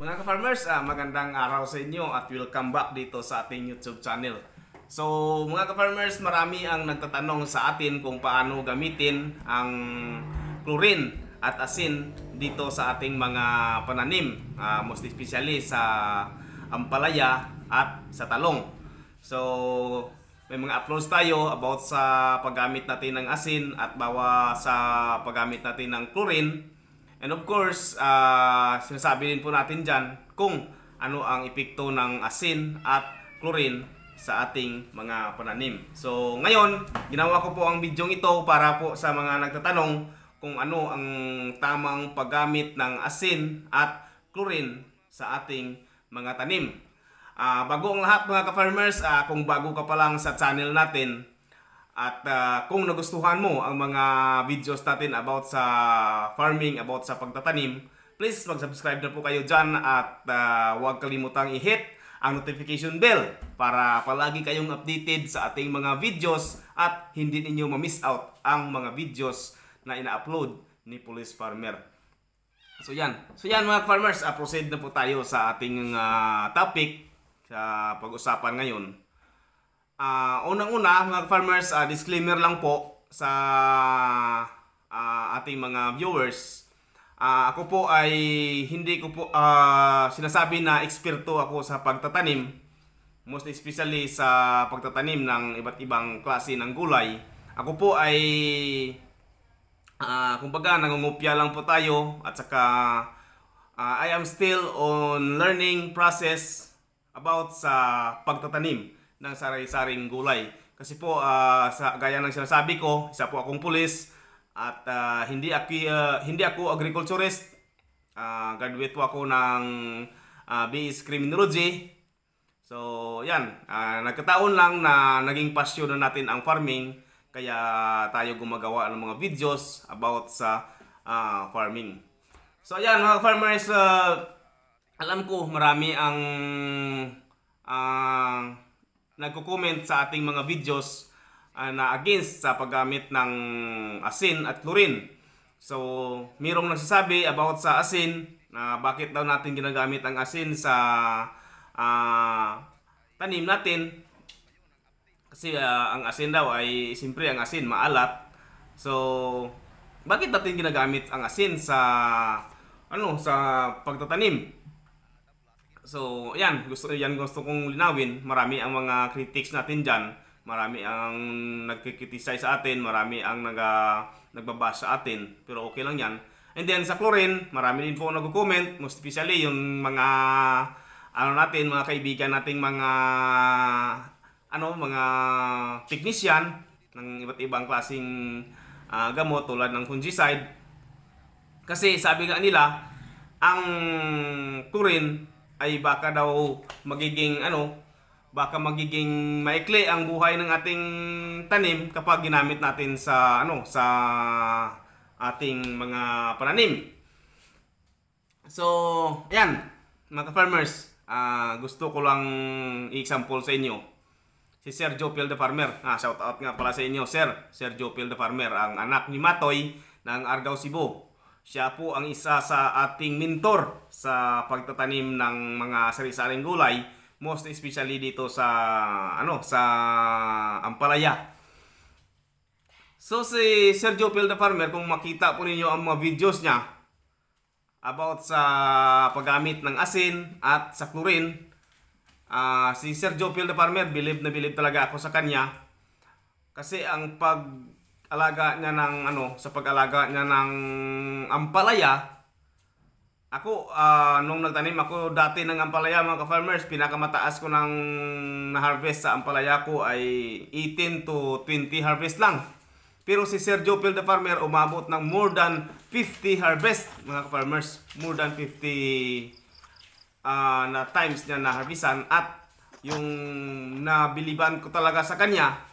Mga ka-farmers, uh, magandang araw sa inyo at welcome back dito sa ating YouTube channel. So mga ka-farmers, marami ang nagtatanong sa atin kung paano gamitin ang chlorine at asin dito sa ating mga pananim, uh, most especially sa ampalaya at sa talong. So may mga uploads tayo about sa paggamit natin ng asin at bawa sa paggamit natin ng chlorine And of course, uh, sinasabi din po natin dyan kung ano ang epekto ng asin at chlorine sa ating mga pananim. So ngayon, ginawa ko po ang video ito para po sa mga nagtatanong kung ano ang tamang paggamit ng asin at chlorine sa ating mga tanim. Uh, bago ang lahat mga ka-farmers, uh, kung bago ka pa lang sa channel natin, at uh, kung nagustuhan mo ang mga videos natin about sa farming, about sa pagtatanim, please mag-subscribe na po kayo dyan at uh, huwag kalimutang i-hit ang notification bell para palagi kayong updated sa ating mga videos at hindi ninyo ma-miss out ang mga videos na ina-upload ni Police Farmer. So yan. So yan mga farmers, uh, proceed na po tayo sa ating uh, topic sa pag-usapan ngayon. Uh, Unang-una, mga farmers, uh, disclaimer lang po sa uh, ating mga viewers. Uh, ako po ay hindi ko po uh, sinasabi na eksperto ako sa pagtatanim. Most especially sa pagtatanim ng iba't ibang klase ng gulay. Ako po ay uh, kumbaga nangungupya lang po tayo at saka uh, I am still on learning process about sa pagtatanim ng sari-saring gulay. Kasi po, uh, sa, gaya ng sinasabi ko, isa po akong pulis at uh, hindi, ako, uh, ah, hindi ako agriculturist. Uh, graduate po ako ng uh, BS Criminology. So, yan. Uh, nagkataon lang na naging pasyon na natin ang farming. Kaya tayo gumagawa ng mga videos about sa uh, farming. So, yan mga farmers. Uh, alam ko marami ang... Uh, nagko-comment sa ating mga videos uh, na against sa paggamit ng asin at chlorine. So, merong nagsasabi about sa asin na uh, bakit daw natin ginagamit ang asin sa uh, tanim natin. Kasi uh, ang asin daw ay siyempre ang asin maalat. So, bakit natin ginagamit ang asin sa ano sa pagtatanim? So, ayan, gusto yan gusto kong linawin. Marami ang mga critics natin diyan. Marami ang nagkikritisize sa atin, marami ang naga nagbabasa sa atin, pero okay lang yan. And then sa chlorine, marami din po nagko-comment, most especially yung mga ano natin, mga kaibigan nating mga ano, mga technician ng iba't ibang klasing uh, ah, gamot tulad ng fungicide. Kasi sabi nga nila, ang chlorine ay baka daw magiging ano, baka magiging maikli ang buhay ng ating tanim kapag ginamit natin sa ano, sa ating mga pananim. So, ayan, mga farmers, uh, ah, gusto ko lang i-example sa inyo. Si Sir Jopel the Farmer, ah, shout out nga pala sa inyo, Sir. Sir Jopel the Farmer, ang anak ni Matoy ng Argao Cebu. Siya po ang isa sa ating mentor sa pagtatanim ng mga sarisaring gulay, most especially dito sa ano sa Ampalaya. So si Sergio Pilda Farmer, kung makita po ninyo ang mga videos niya about sa paggamit ng asin at sa chlorine, uh, si Sergio Pilda Farmer, believe na believe talaga ako sa kanya. Kasi ang pag alaga niya ng ano, sa pag-alaga niya ng ampalaya, ako, uh, nung nagtanim ako dati ng ampalaya mga ka-farmers, pinakamataas ko ng na-harvest sa ampalaya ko ay 18 to 20 harvest lang. Pero si Sergio Phil the Farmer umabot ng more than 50 harvest mga ka-farmers. More than 50 uh, ah, na times niya na-harvestan at yung nabiliban ko talaga sa kanya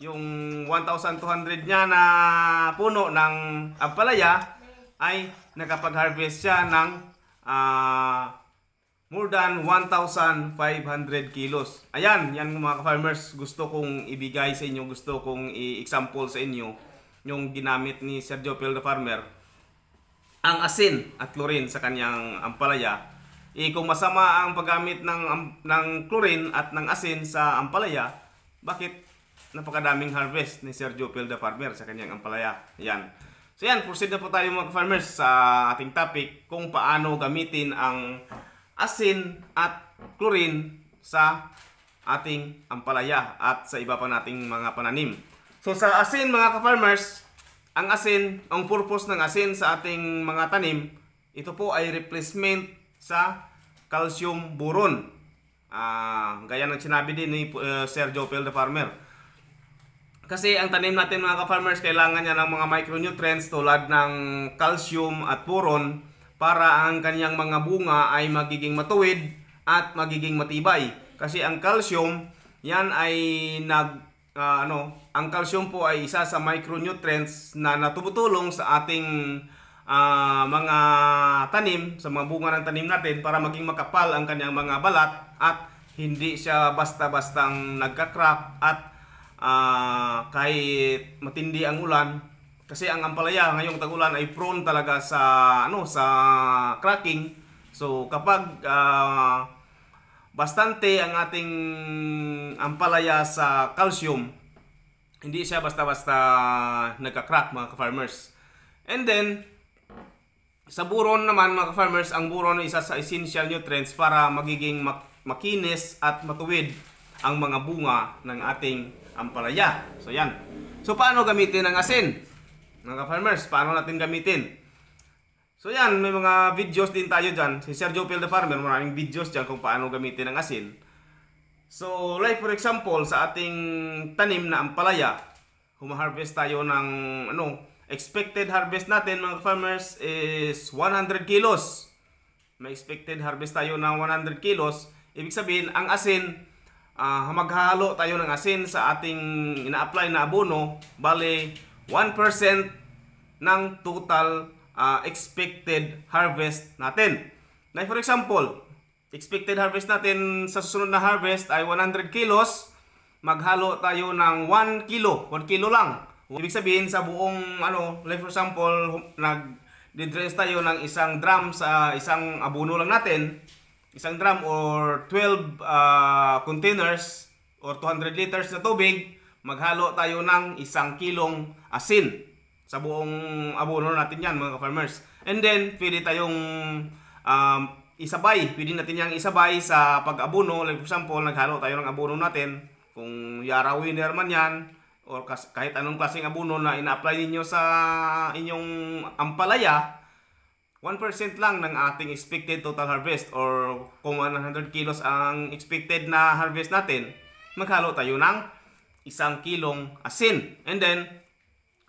yung 1,200 niya na puno ng ampalaya ay nakapag-harvest siya ng uh, more than 1,500 kilos. Ayan, yan mga farmers gusto kong ibigay sa inyo, gusto kong i-example sa inyo yung ginamit ni Sergio Pelda Farmer. Ang asin at chlorine sa kanyang ampalaya. E eh, kung masama ang paggamit ng, ng chlorine at ng asin sa ampalaya, bakit napakadaming harvest ni Sir Jopel the Farmer sa kanyang ampalaya. Yan. So yan, proceed na po tayo mga farmers sa ating topic kung paano gamitin ang asin at chlorine sa ating ampalaya at sa iba pa nating mga pananim. So sa asin mga ka-farmers, ang asin, ang purpose ng asin sa ating mga tanim, ito po ay replacement sa calcium boron. Ah, gaya ng sinabi din ni uh, Sir Jopel the Farmer kasi ang tanim natin mga ka-farmers, kailangan niya ng mga micronutrients tulad ng calcium at boron para ang kanyang mga bunga ay magiging matuwid at magiging matibay. Kasi ang calcium, yan ay nag uh, ano, ang calcium po ay isa sa micronutrients na natutulong sa ating uh, mga tanim, sa mga bunga ng tanim natin para maging makapal ang kanyang mga balat at hindi siya basta-bastang nagka-crack at uh, ah, kahit matindi ang ulan kasi ang Ampalaya ngayong tag-ulan ay prone talaga sa ano sa cracking. So kapag uh, bastante ang ating Ampalaya sa calcium, hindi siya basta-basta nagka-crack mga farmers. And then sa buron naman mga farmers, ang buron ay isa sa essential nutrients para magiging makinis at matuwid ang mga bunga ng ating ampalaya. So yan. So paano gamitin ang asin? Mga farmers, paano natin gamitin? So yan, may mga videos din tayo dyan. Si Sergio Pil the Farmer, maraming videos dyan kung paano gamitin ang asin. So like for example, sa ating tanim na ampalaya, humaharvest tayo ng ano, expected harvest natin mga farmers is 100 kilos. May expected harvest tayo ng 100 kilos. Ibig sabihin, ang asin uh, ah, maghalo tayo ng asin sa ating ina-apply na abono, bale 1% ng total uh, expected harvest natin. Like for example, expected harvest natin sa susunod na harvest ay 100 kilos, maghalo tayo ng 1 kilo, 1 kilo lang. Ibig sabihin sa buong ano, like for example, nag didress tayo ng isang drum sa isang abono lang natin, isang drum or 12 uh, ah, containers or 200 liters na tubig, maghalo tayo ng isang kilong asin sa buong abono natin yan mga farmers. And then, pwede tayong um, isabay, pwede natin yang isabay sa pag-abono. Like for example, naghalo tayo ng abono natin. Kung Yara Winner man yan, or kahit anong klaseng abono na ina-apply ninyo sa inyong ampalaya, 1% lang ng ating expected total harvest or kung 100 ano, kilos ang expected na harvest natin, maghalo tayo ng isang kilong asin. And then,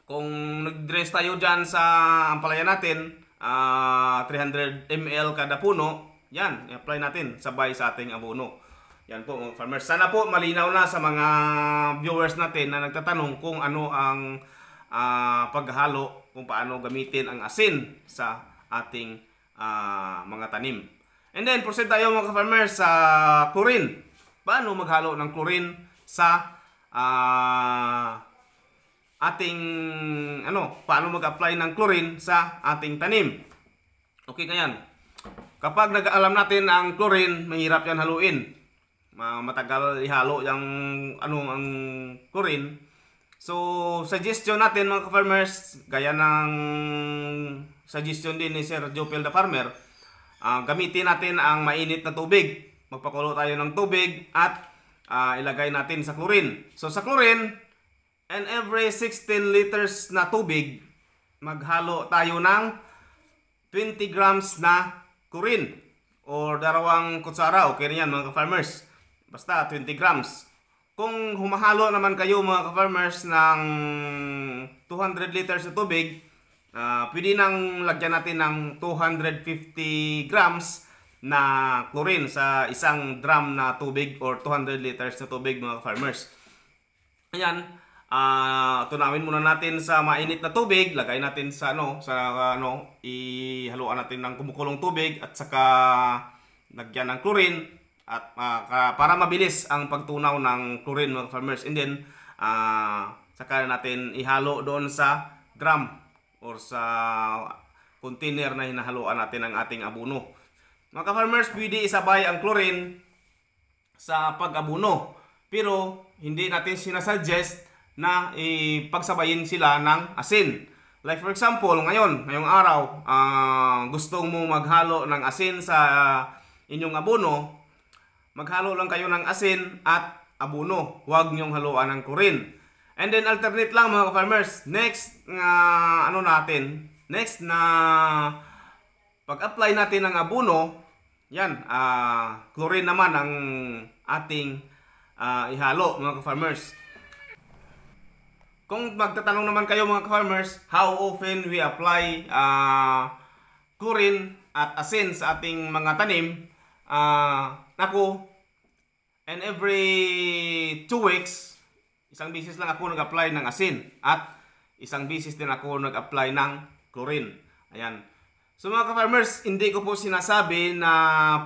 kung nag-dress tayo dyan sa ampalaya natin, uh, 300 ml kada puno, yan, i-apply natin sabay sa ating abono. Yan po mga oh, farmers. Sana po malinaw na sa mga viewers natin na nagtatanong kung ano ang uh, paghalo, kung paano gamitin ang asin sa ating uh, mga tanim. And then, proceed tayo mga farmers sa chlorine. Paano maghalo ng chlorine sa uh, ating, ano, paano mag-apply ng chlorine sa ating tanim. Okay ka yan. Kapag nag-alam natin ang chlorine, mahirap yan haluin. Matagal ihalo yung, ano, ang chlorine. So, suggestion natin mga farmers, gaya ng suggestion din ni Sir Jopel the Farmer, uh, gamitin natin ang mainit na tubig. Magpakulo tayo ng tubig at uh, ilagay natin sa chlorine. So sa chlorine, and every 16 liters na tubig, maghalo tayo ng 20 grams na chlorine or darawang kutsara, okay rin yan mga farmers Basta 20 grams. Kung humahalo naman kayo mga farmers ng 200 liters na tubig, uh, pwede nang lagyan natin ng 250 grams na chlorine sa isang drum na tubig or 200 liters na tubig mga farmers. Ayan, uh, tunawin muna natin sa mainit na tubig, lagay natin sa ano, sa ano, ihaluan natin ng kumukulong tubig at saka lagyan ng chlorine at uh, para mabilis ang pagtunaw ng chlorine mga farmers. And then uh, saka natin ihalo doon sa drum or sa container na hinahaluan natin ang ating abono. Mga farmers pwede isabay ang chlorine sa pag-abono. Pero, hindi natin sinasuggest na ipagsabayin sila ng asin. Like for example, ngayon, ngayong araw, uh, gusto mo maghalo ng asin sa inyong abono, maghalo lang kayo ng asin at abono. Huwag niyong haluan ng chlorine. And then alternate lang mga farmers. Next na uh, ano natin? Next na pag-apply natin ng abono, yan, uh, chlorine naman ang ating uh, ihalo mga farmers. Kung magtatanong naman kayo mga farmers, how often we apply uh, chlorine at asin sa ating mga tanim, uh, naku, and every 2 weeks, Isang bisis lang ako nag-apply ng asin at isang bisis din ako nag-apply ng chlorine. Ayan. So mga ka-farmers, hindi ko po sinasabi na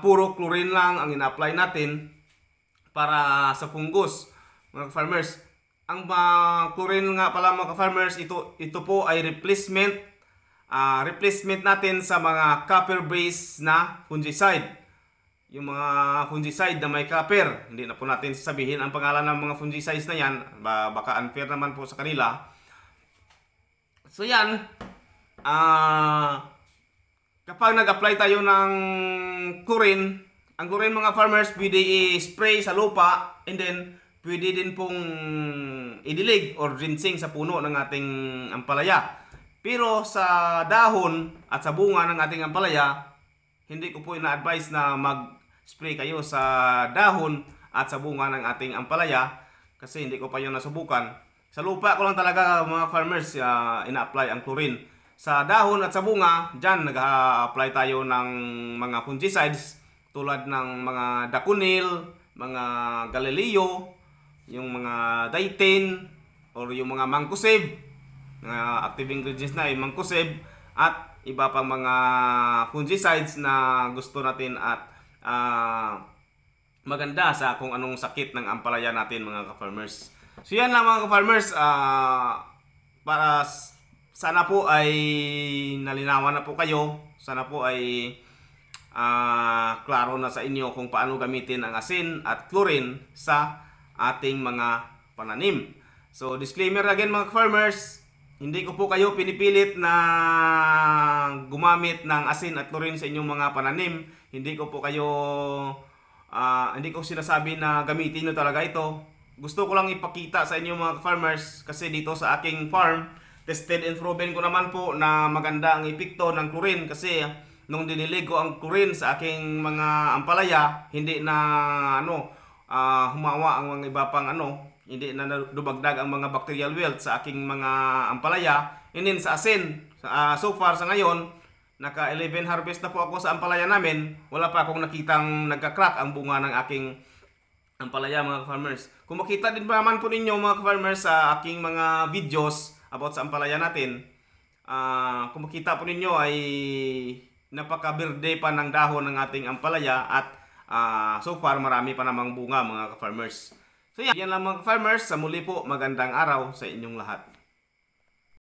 puro chlorine lang ang ina-apply natin para sa fungus. Mga ka-farmers, ang chlorine nga pala mga ka-farmers, ito, ito po ay replacement uh, replacement natin sa mga copper-based na fungicide yung mga fungicide na may copper. Hindi na po natin sabihin ang pangalan ng mga fungicides na yan. Baka unfair naman po sa kanila. So yan, uh, kapag nag-apply tayo ng kurin, ang kurin mga farmers pwede i-spray sa lupa and then pwede din pong idilig or rinsing sa puno ng ating ampalaya. Pero sa dahon at sa bunga ng ating ampalaya, hindi ko po ina-advise na mag-spray kayo sa dahon at sa bunga ng ating ampalaya kasi hindi ko pa yun nasubukan. Sa lupa ko lang talaga mga farmers uh, ina-apply ang chlorine. Sa dahon at sa bunga, dyan nag-apply tayo ng mga fungicides tulad ng mga dakunil, mga galileo, yung mga daitin, or yung mga mangkuseb, mga active ingredients na ay mangkuseb, at iba pang mga fungicides na gusto natin at uh, maganda sa kung anong sakit ng ampalaya natin mga ka-farmers. So yan lang mga ka-farmers, uh, para sana po ay nalinawan na po kayo. Sana po ay uh, klaro na sa inyo kung paano gamitin ang asin at chlorine sa ating mga pananim. So disclaimer again mga farmers, hindi ko po kayo pinipilit na gumamit ng asin at chlorine sa inyong mga pananim. Hindi ko po kayo uh, hindi ko sinasabi na gamitin niyo talaga ito. Gusto ko lang ipakita sa inyong mga farmers kasi dito sa aking farm, tested and proven ko naman po na maganda ang epekto ng chlorine kasi ah, nung dinilig ko ang chlorine sa aking mga ampalaya, hindi na ano uh, humawa ang mga iba pang ano hindi na dumagdag ang mga bacterial wilt sa aking mga ampalaya. And then sa asin, uh, so far sa ngayon, naka 11 harvest na po ako sa ampalaya namin. Wala pa akong nakitang nagka-crack ang bunga ng aking ampalaya mga farmers. Kung makita din pa naman po ninyo mga farmers sa aking mga videos about sa ampalaya natin, uh, kung makita po ninyo ay napaka-verde pa ng dahon ng ating ampalaya at uh, so far marami pa namang bunga mga farmers. So yan, yan lang mga farmers. Sa muli po, magandang araw sa inyong lahat.